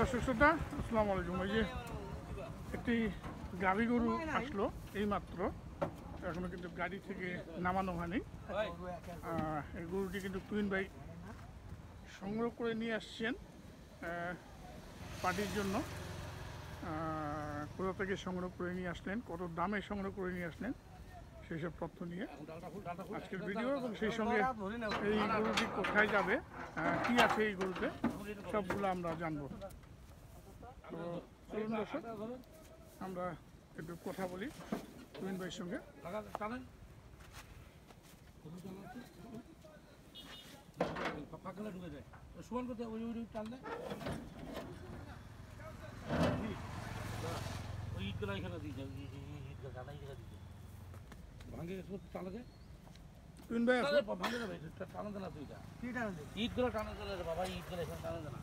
দর্শক শ্রোতা আসসালামু আলাইকুম ওই যে একটি গাড়ি গরু আসলো এই মাত্র এখনও কিন্তু গাড়ি থেকে নামানো হয়নি এই গরুটি কিন্তু টুইন ভাই সংগ্রহ করে নিয়ে আসছেন পার্টির জন্য কোথা থেকে সংগ্রহ করে নিয়ে আসলেন কত দামে সংগ্রহ করে নিয়ে আসলেন সেই সব তথ্য নিয়ে আজকের ভিডিও এবং সেই সঙ্গে এই গরুটি কোথায় যাবে কি আছে এই গরুতে সবগুলো আমরা জানবো তো আমরা একটু কথা বলি তুমিন ভাইয়ের সঙ্গে পাখালে ঢুকে যায় টানা চলে তুমিন ঈদ ভাঙে টানা দেনা তুই বাবা ইটগুলো এখানে টানা দেনা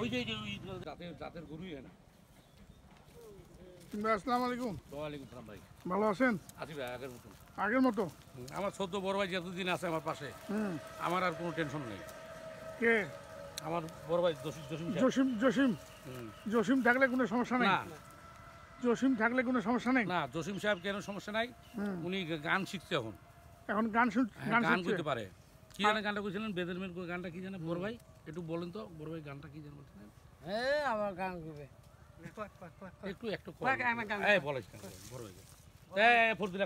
আগের মতো আমার বড় ভাই আছে আমার পাশে আমার আর কোনো টেনশন নেই কে আমার বড় ভাই জসিম জসিম জসিম জসিম থাকলে কোনো সমস্যা নেই জসিম থাকলে কোনো সমস্যা না জসিম সাহেব কেন সমস্যা নাই উনি গান শিখছে এখন এখন গান হ্যাঁ, গান পারে কি জানে গানটা কইছিলেন বেদেরমের গানটা কি জানে বোর ভাই একটু বলেন তো বোর ভাই গানটা কি জানে বলছিলেন হ্যাঁ আমার গান করবে একটু একটু কর এই বলিস ভাই এই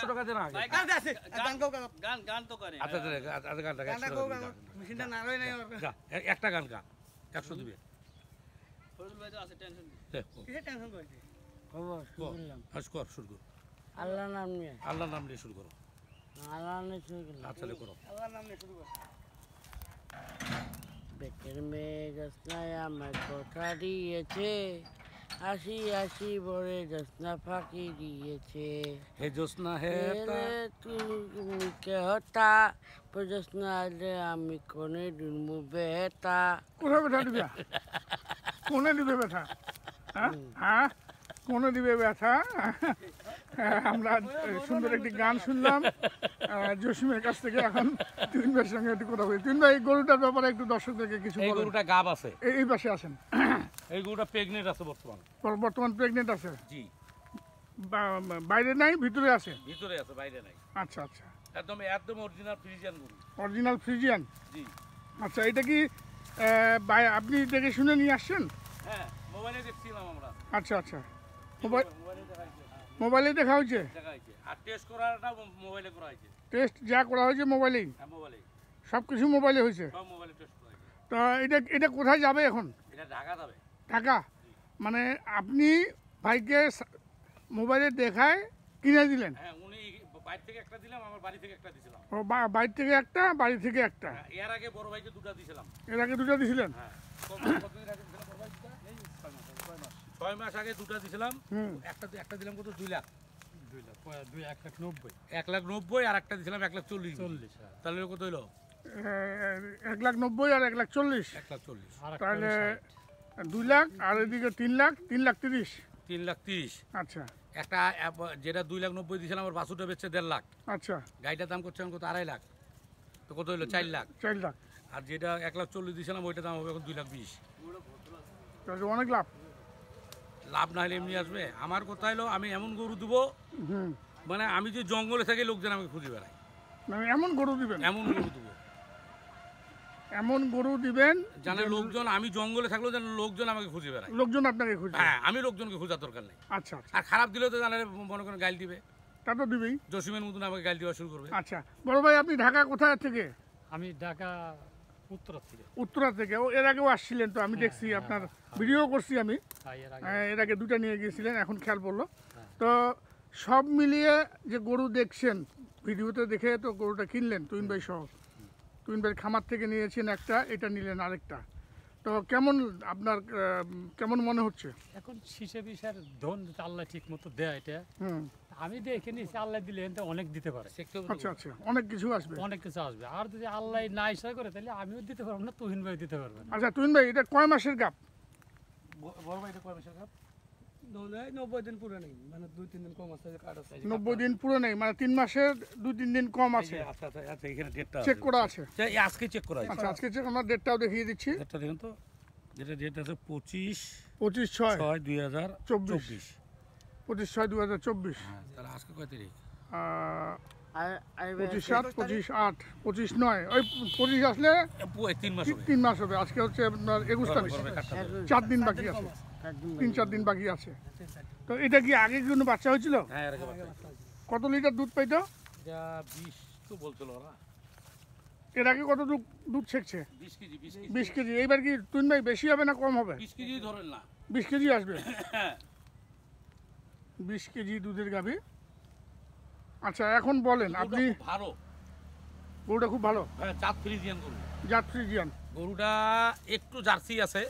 টাকা মেশিনটা না একটা গান গা 100 দিবে ফরদুল ভাই শুরু কর আল্লাহর নাম নিয়ে আল্লাহর নাম নিয়ে শুরু করো বেটের মেয়ে আমার কথা দিয়েছে আসি আসি ফাঁকি দিয়েছে হে জোৎস্না হে তুমি কে হতা জোৎস্না আলে আমি কোনে কোনে বেটা দিবে কোনে দিবে বেটা হ্যাঁ, হ্যাঁ? কোনে দিবে ব্যথা আমরা সুন্দর একটি গান শুনলাম জসিমের কাছ থেকে এখন তিন ভাইয়ের সঙ্গে একটু কথা বলি তিন ভাই গরুটার ব্যাপারে একটু দর্শকদেরকে কিছু এই গরুটা গাব আছে এই পাশে আসেন এই গরুটা প্রেগনেন্ট আছে বর্তমান বর্তমান প্রেগনেন্ট আছে জি বাইরে নাই ভিতরে আছে ভিতরে আছে বাইরে নাই আচ্ছা আচ্ছা একদম একদম অরিজিনাল ফ্রিজিয়ান গরু অরিজিনাল ফ্রিজিয়ান জি আচ্ছা এটা কি আপনি দেখে শুনে নিয়ে আসছেন হ্যাঁ মোবাইলে দেখছিলাম আমরা আচ্ছা আচ্ছা মোবাইল মোবাইলে মোবাইলে দেখা হয়েছে টেস্ট যা করা হয়েছে মোবাইলেই হ্যাঁ, সব কিছু মোবাইলে হয়েছে তো এটা এটা কোথায় যাবে এখন ঢাকা মানে আপনি ভাইকে মোবাইলে দেখায় কিনে দিলেন হ্যাঁ, থেকে একটা বাড়ি থেকে একটা বাড়ি থেকে একটা হ্যাঁ, এর আগে বড় ভাইকে দিছিলাম এর আগে দিছিলেন ছয় মাস আগে দুটা দিছিলাম একটা একটা দিলাম কত দুই লাখ এক লাখ নব্বই আর একটা দিছিলাম এক লাখ চল্লিশ চল্লিশ হ্যাঁ। তাহলে কত হইলো এক লাখ নব্বই আর এক লাখ চল্লিশ এক লাখ চল্লিশ তাহলে দুই লাখ আর এদিকে তিন লাখ তিন লাখ তিরিশ তিন লাখ তিরিশ আচ্ছা একটা যেটা দুই লাখ নব্বই দিয়েছিলাম আমার বাসুটা বেচছে দেড় লাখ আচ্ছা গাড়িটার দাম করছে কত আড়াই লাখ তো কত হইলো চার লাখ চার লাখ আর যেটা এক লাখ চল্লিশ দিয়েছিলাম ওইটা দাম হবে এখন দুই লাখ বিশ অনেক লাভ লাভ না হলে এমনি আসবে আমার কথা হলো আমি এমন গরু দেবো মানে আমি যে জঙ্গলে থাকি লোকজন আমাকে খুঁজে বেড়াই এমন গরু দিবেন এমন গরু দেবো এমন গরু দিবেন জানে লোকজন আমি জঙ্গলে থাকলেও যেন লোকজন আমাকে খুঁজে বেড়ায় লোকজন আপনাকে খুঁজে হ্যাঁ আমি লোকজনকে খোঁজার দরকার নেই আচ্ছা, আচ্ছা। আর খারাপ দিলেও তো জানালে মনে করেন গাইল দিবে তা তো দিবেই জসিমের মতন আমাকে গাইল দেওয়া শুরু করবে আচ্ছা বড় ভাই আপনি ঢাকা কোথায় থেকে আমি ঢাকা উত্তরা থেকে ও এর আগেও আসছিলেন তো আমি হ্যাঁ, দেখছি হ্যাঁ, আপনার হ্যাঁ, ভিডিও করছি আমি এর আগে দুটা নিয়ে গিয়েছিলেন এখন খেয়াল পড়লো তো সব মিলিয়ে যে গরু দেখছেন ভিডিওতে দেখে তো গরুটা কিনলেন তুইন ভাই সহ তুইন ভাই খামার থেকে নিয়েছেন একটা এটা নিলেন আরেকটা তো কেমন আপনার কেমন মনে হচ্ছে এখন শিশে বিষের ধন আল্লাহ ঠিক মতো দেয় এটা হুম আমি দেখে নিয়েছি আল্লাহ দিলে অনেক দিতে পারে আচ্ছা, আচ্ছা, অনেক কিছু আসবে অনেক কিছু আসবে আর যদি আল্লাহ না ইসা করে তাহলে আমিও দিতে পারবো না তুহিন ভাই দিতে পারবো আচ্ছা তুহিন ভাই এটা কয় মাসের গাপ ভাই মাসের নব্বই দিন পুরো নেই মানে তিন মাসের তিন দিন কম চেক আচ্ছা, করা আছে আজকে চেক আচ্ছা আজকে চেক ডেটটাও দেখিয়ে দিচ্ছি তো যেটা পঁচিশ পঁচিশ ছয় ছয় দুই হাজার চব্বিশ পঁচিশ ছয় দু হাজার চব্বিশ হ্যাঁ, তাহলে আজকে পঁচিশ সাত পঁচিশ আট পঁচিশ নয় ওই পঁচিশ আসলে তিন মাস হবে আজকে হচ্ছে আপনার একুশ তারিখ চার দিন বাকি আছে তিন চার দিন বাকি আছে তো এটা কি আগে কোনো হ্যাঁ, বাচ্চা হয়েছিল কত লিটার দুধ পাইতো তো এর আগে কত দুধ দুধ ছেকছে বিশ কেজি এইবার কি তুমি ভাই বেশি হবে না কম হবে বিশ কেজি আসবে হ্যাঁ। বিশ কেজি দুধের গাভী আচ্ছা এখন বলেন আপনি ভালো গরুটা খুব ভালো হ্যাঁ, গরুটা একটু জার্সি আছে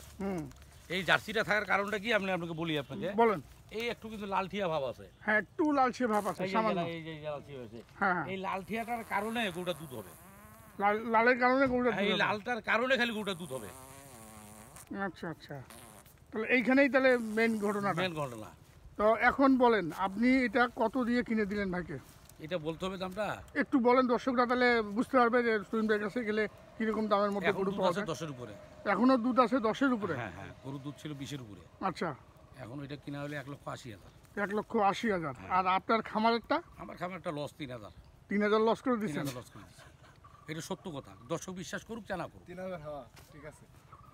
এই জার্সিটা থাকার কারণটা কি আপনি আপনাকে বলি আপনাকে বলেন এই একটু কিন্তু লালঠিয়া ভাব আছে হ্যাঁ একটু লালঠিয়া ভাব আছে সামান্য এই যে আছে হ্যাঁ, হ্যাঁ এই লালঠিয়াটার কারণে গরুটা দুধ হবে লালের কারণে গরুটা দুধ এই লালটার কারণে খালি গরুটা দুধ হবে আচ্ছা আচ্ছা তাহলে এইখানেই তাহলে মেন ঘটনা মেন ঘটনা তো এখন বলেন আপনি এটা কত দিয়ে কিনে দিলেন ভাইকে এটা বলতে হবে দামটা একটু বলেন দর্শকরা তাহলে বুঝতে পারবে যে সুইম ভাইয়ের কাছে গেলে কিরকম দামের মধ্যে গরু পাওয়া যায় দশের উপরে এখনো দুধ আছে দশের উপরে হ্যাঁ হ্যাঁ গরুর দুধ ছিল বিশের উপরে আচ্ছা এখন এটা কিনা হলে এক লক্ষ আশি হাজার এক লক্ষ আশি হাজার হ্যাঁ। আর আপনার খামারেরটা আমার খামারটা লস তিন হাজার তিন হাজার লস করে দিচ্ছেন লস করে দিচ্ছেন এটা সত্য কথা দর্শক বিশ্বাস করুক জানা করুক তিন হাজার হ্যাঁ ঠিক আছে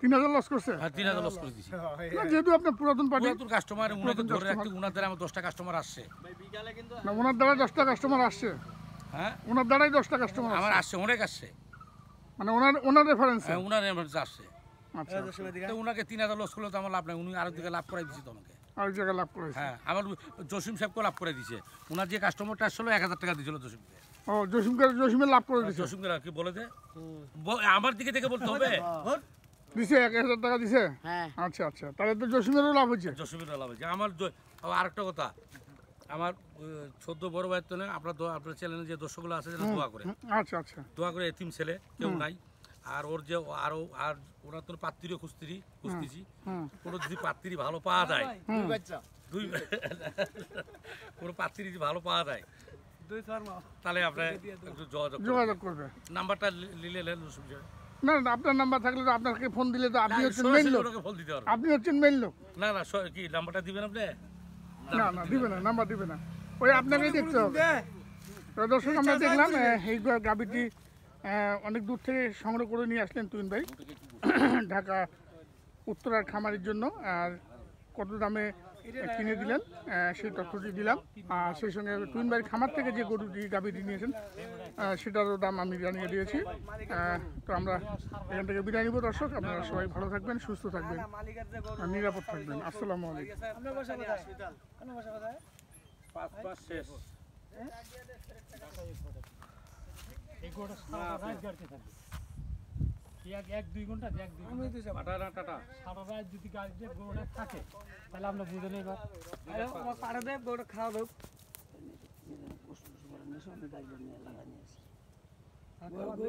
হ্যাঁ, করে হ্যাঁ, হ্যাঁ। আমার দিচ্ছে মানে আচ্ছা। লাভ করেছে হ্যাঁ আমার জসিম সাহেবকে লাভ করে দিয়েছে ওনার যে কাস্টমারটা আসছিল এক হাজার টাকা দিয়েছিল জসিম জসিমকে জসিমের লাভ করে দিয়েছে জসিমকে কি বলে আমার দিকে থেকে বলতে হবে দিছে এক হাজার টাকা দিছে হ্যাঁ আচ্ছা আচ্ছা তাহলে তো জসিমেরও লাভ হচ্ছে জসিমেরও লাভ হচ্ছে আমার আরেকটা কথা আমার সদ্য বড় ভাইয়ের তো আপনার আপনার চ্যানেলে যে দর্শকগুলো আছে যারা দোয়া করে আচ্ছা আচ্ছা দোয়া করে এতিম ছেলে কেউ নাই আর ওর যে আরো আর ওনার তো পাত্রীও খুস্তিরি খুস্তিছি কোনো যদি পাত্রী ভালো পাওয়া যায় দুই কোনো পাত্রী যদি ভালো পাওয়া যায় তাহলে আপনার যোগাযোগ করবে নাম্বারটা লেন নেন না না আপনার নাম্বার থাকলে তো আপনাকে ফোন দিলে তো আপনি হচ্ছেন মেইন লোক আপনি হচ্ছেন মেইন লোক না না কি নাম্বারটা দিবেন আপনি না না দিবে না নাম্বার দিবে না ওই আপনাকে দেখতে হবে দর্শক আমরা দেখলাম এই গাভীটি অনেক দূর থেকে সংগ্রহ করে নিয়ে আসলেন তুমিন ভাই ঢাকা উত্তরার খামারের জন্য আর কত দামে কিনে দিলেন সেই তথ্যটি দিলাম আর সেই সঙ্গে টুইন বাড়ির খামার থেকে যে গরুটি গাভীটি নিয়েছেন সেটারও দাম আমি জানিয়ে দিয়েছি তো আমরা এখান থেকে বিদায় নিব দর্শক আপনারা সবাই ভালো থাকবেন সুস্থ থাকবেন নিরাপদ থাকবেন আসসালামু আলাইকুম এক এক দুই ঘন্টা এক দুই আমি তো টাটা রাত যদি গাছ দিয়ে গরুটা থাকে তাহলে আমরা বুঝে নেই এবার পাড়া দেব গরুটা খাওয়া দেব ওষুধ নিয়ে লাগানি আছে